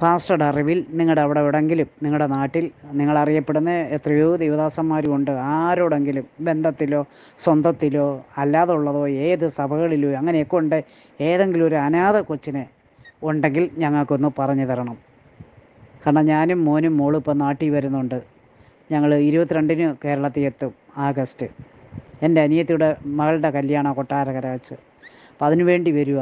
പാസ്റ്റഡ് അറിവിൽ നിങ്ങളുടെ അവിടെ എവിടെങ്കിലും നിങ്ങളുടെ നാട്ടിൽ നിങ്ങളറിയപ്പെടുന്ന എത്രയോ ദേവദാസന്മാരുമുണ്ട് ആരോടെങ്കിലും ബന്ധത്തിലോ സ്വന്തത്തിലോ ഉള്ളതോ ഏത് സഭകളിലോ അങ്ങനെയൊക്കെ ഉണ്ട് ഏതെങ്കിലും ഒരു അനാഥ കൊച്ചിനെ ഉണ്ടെങ്കിൽ ഞങ്ങൾക്കൊന്ന് പറഞ്ഞു തരണം കാരണം ഞാനും മോനും മോളും ഇപ്പോൾ നാട്ടിൽ വരുന്നുണ്ട് ഞങ്ങൾ ഇരുപത്തിരണ്ടിന് കേരളത്തിൽ എത്തും ആഗസ്റ്റ് എൻ്റെ അനിയത്തിയുടെ മകളുടെ കല്യാണം കൊട്ടാരക്കര വെച്ച് അപ്പം അതിനുവേണ്ടി വരിക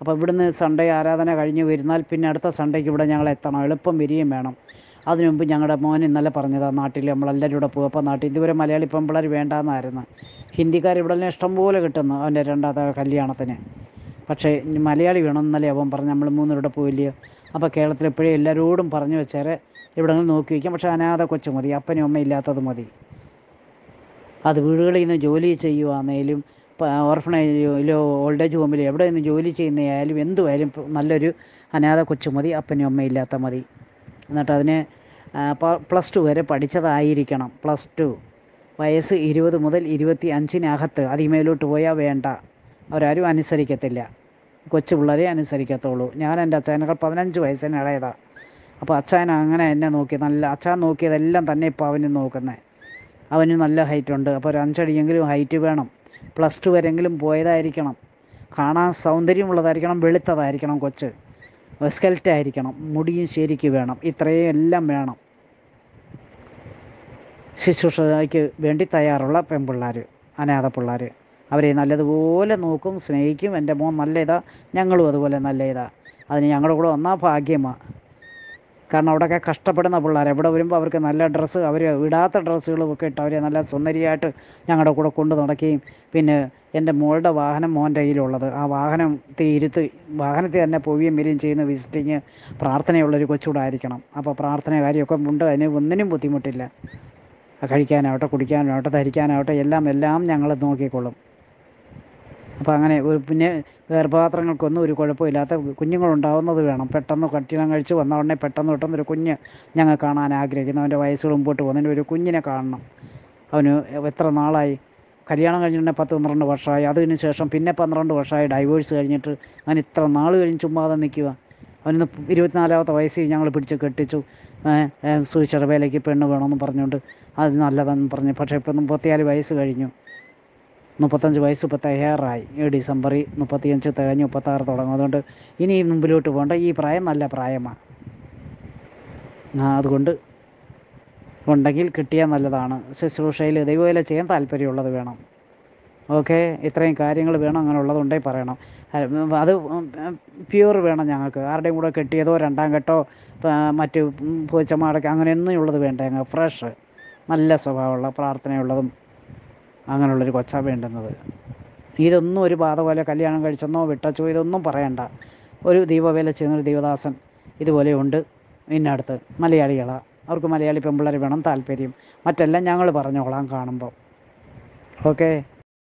അപ്പോൾ ഇവിടുന്ന് സൺഡേ ആരാധന കഴിഞ്ഞ് വരുന്നാൽ പിന്നെ അടുത്ത സൺഡേക്ക് ഇവിടെ ഞങ്ങൾ എത്തണം എളുപ്പം വിരിയും വേണം അതിനു മുമ്പ് ഞങ്ങളുടെ മോൻ ഇന്നലെ പറഞ്ഞതാണ് നാട്ടിൽ നമ്മളെല്ലാവരും ഇവിടെ പോകും അപ്പോൾ നാട്ടിൽ ഇതുവരെ മലയാളി പെമ്പിളർ വേണ്ടാന്നായിരുന്നു ഹിന്ദിക്കാർ ഇവിടെ തന്നെ ഇഷ്ടംപോലെ കിട്ടുന്നു അവൻ്റെ രണ്ടാമത്തെ കല്യാണത്തിന് പക്ഷേ മലയാളി വേണം എന്നല്ലേ അവൻ പറഞ്ഞു നമ്മൾ മൂന്നിവിടെ പോയില്ലയോ അപ്പോൾ കേരളത്തിൽ എപ്പോഴും എല്ലാവരോടും പറഞ്ഞു വെച്ചേരെ നിന്ന് നോക്കി വയ്ക്കാം പക്ഷേ അനാഥ കൊച്ചു മതി അപ്പനും അമ്മ ഇല്ലാത്തത് മതി അത് വീടുകളിൽ നിന്ന് ജോലി ചെയ്യുവാന്നേലും ഓർഫണേജിലോ ഓൾഡ് ഏജ് ഹോമിലോ എവിടെ നിന്ന് ജോലി ചെയ്യുന്നയായാലും എന്തുമായാലും നല്ലൊരു അനാഥ കൊച്ചു മതി അപ്പനും അമ്മയില്ലാത്ത മതി എന്നിട്ട് അതിന് പ്ലസ് ടു വരെ പഠിച്ചതായിരിക്കണം പ്ലസ് ടു വയസ്സ് ഇരുപത് മുതൽ ഇരുപത്തി അഞ്ചിനകത്ത് അതിമേലോട്ട് പോയാൽ വേണ്ട അവരാരും അനുസരിക്കത്തില്ല കൊച്ചു പിള്ളേരെ അനുസരിക്കത്തുള്ളൂ ഞാൻ എൻ്റെ അച്ഛനേക്കാൾ പതിനഞ്ച് വയസ്സിന് ഇളയതാണ് അപ്പോൾ അച്ഛൻ അങ്ങനെ എന്നെ നോക്കി നല്ല അച്ഛൻ നോക്കിയതെല്ലാം തന്നെ ഇപ്പോൾ അവന് നോക്കുന്നത് അവന് നല്ല ഹൈറ്റുണ്ട് അപ്പോൾ ഒരു അഞ്ചടിയെങ്കിലും ഹൈറ്റ് വേണം പ്ലസ് ടു വരെങ്കിലും പോയതായിരിക്കണം കാണാൻ സൗന്ദര്യമുള്ളതായിരിക്കണം വെളുത്തതായിരിക്കണം കൊച്ച് സ്കെൽറ്റ് ആയിരിക്കണം മുടിയും ശരിക്ക് വേണം ഇത്രയും എല്ലാം വേണം ശുശ്രൂഷയ്ക്ക് വേണ്ടി തയ്യാറുള്ള പെൺപിള്ളേർ അനാഥ പിള്ളേർ അവരെ നല്ലതുപോലെ നോക്കും സ്നേഹിക്കും എൻ്റെ മോൻ നല്ല ഇതാ ഞങ്ങളും അതുപോലെ നല്ല ഇതാ അതിന് ഞങ്ങളുടെ കൂടെ വന്നാൽ ഭാഗ്യമാണ് കാരണം അവിടെയൊക്കെ കഷ്ടപ്പെടുന്ന പിള്ളേർ എവിടെ വരുമ്പോൾ അവർക്ക് നല്ല ഡ്രസ്സ് അവർ ഇടാത്ത ഡ്രസ്സുകളൊക്കെ ഇട്ട് അവരെ നല്ല സുന്ദരിയായിട്ട് ഞങ്ങളുടെ കൂടെ കൊണ്ടു നടക്കുകയും പിന്നെ എൻ്റെ മോളുടെ വാഹനം മോൻ്റെ കയ്യിലുള്ളത് ആ വാഹനം ഇരുത്തി വാഹനത്തിൽ തന്നെ പോവുകയും വരികയും ചെയ്യുന്ന വിസിറ്റിങ് പ്രാർത്ഥനയുള്ളൊരു കൊച്ചുകൂടെ ആയിരിക്കണം അപ്പോൾ പ്രാർത്ഥന കാര്യമൊക്കെ ഉണ്ട് അതിന് ഒന്നിനും ബുദ്ധിമുട്ടില്ല കഴിക്കാനാവട്ടെ കുടിക്കാനാവട്ടെ ധരിക്കാനാവട്ടെ എല്ലാം എല്ലാം ഞങ്ങൾ നോക്കിക്കൊള്ളും അപ്പം അങ്ങനെ പിന്നെ ഗർഭപാത്രങ്ങൾക്കൊന്നും ഒരു കുഴപ്പമില്ലാത്ത കുഞ്ഞുങ്ങളുണ്ടാവുന്നത് വേണം പെട്ടെന്ന് കട്ടിണം കഴിച്ച് വന്ന ഉടനെ പെട്ടെന്ന് പെട്ടെന്ന് ഒരു കുഞ്ഞ് ഞങ്ങൾ കാണാൻ ആഗ്രഹിക്കുന്നു അവൻ്റെ വയസ്സുകൾ മുമ്പോട്ട് പോകുന്നതിന് ഒരു കുഞ്ഞിനെ കാണണം അവന് എത്ര നാളായി കല്യാണം കഴിഞ്ഞിട്ടുണ്ടെങ്കിൽ പത്ത് പന്ത്രണ്ട് വർഷമായി അതിന് ശേഷം പിന്നെ പന്ത്രണ്ട് വർഷമായി ഡൈവോഴ്സ് കഴിഞ്ഞിട്ട് അവൻ ഇത്ര നാൾ കഴിഞ്ഞ് ചുമ്മാതെ നിൽക്കുക അവനൊന്ന് ഇരുപത്തിനാലാമത്തെ വയസ്സിൽ ഞങ്ങൾ പിടിച്ച് കെട്ടിച്ചു സൂചിച്ചറവേലയ്ക്ക് പെണ്ണ് വേണമെന്ന് പറഞ്ഞുകൊണ്ട് അത് നല്ലതെന്ന് പറഞ്ഞു പക്ഷേ ഇപ്പം മുപ്പത്തിയാല് വയസ്സ് കഴിഞ്ഞു മുപ്പത്തഞ്ച് വയസ്സ് ഇപ്പോൾ തയ്യാറായി ഡിസംബറിൽ മുപ്പത്തിയഞ്ച് തികഞ്ഞ് മുപ്പത്താറ് തുടങ്ങും അതുകൊണ്ട് ഇനി മുമ്പിലോട്ട് പോകേണ്ട ഈ പ്രായം നല്ല പ്രായമാണ് അതുകൊണ്ട് ഉണ്ടെങ്കിൽ കിട്ടിയാൽ നല്ലതാണ് ശുശ്രൂഷയിൽ ഇതേപോലെ ചെയ്യാൻ താല്പര്യമുള്ളത് വേണം ഓക്കെ ഇത്രയും കാര്യങ്ങൾ വേണം അങ്ങനെ ഉള്ളതുണ്ടേ പറയണം അത് പ്യൂർ വേണം ഞങ്ങൾക്ക് ആരുടെയും കൂടെ കെട്ടിയതോ രണ്ടാം കെട്ടോ മറ്റ് പൂച്ചമാടൊക്കെ അങ്ങനെയൊന്നും ഉള്ളത് വേണ്ട ഞങ്ങൾ ഫ്രഷ് നല്ല സ്വഭാവമുള്ള പ്രാർത്ഥനയുള്ളതും അങ്ങനെയുള്ളൊരു കൊച്ചാണ് വേണ്ടുന്നത് ഇതൊന്നും ഒരു ബാധ പോലെ കല്യാണം കഴിച്ചെന്നോ വിട്ടച്ചോ ഇതൊന്നും പറയണ്ട ഒരു ദീപവേല ചെയ്യുന്നൊരു ദൈവദാസൻ ഇതുപോലെ ഉണ്ട് ഇന്നടുത്ത് മലയാളികളാണ് അവർക്ക് മലയാളി പെമ്പിള്ളേർ വേണം താല്പര്യം മറ്റെല്ലാം ഞങ്ങൾ പറഞ്ഞോളാം കാണുമ്പോൾ ഓക്കേ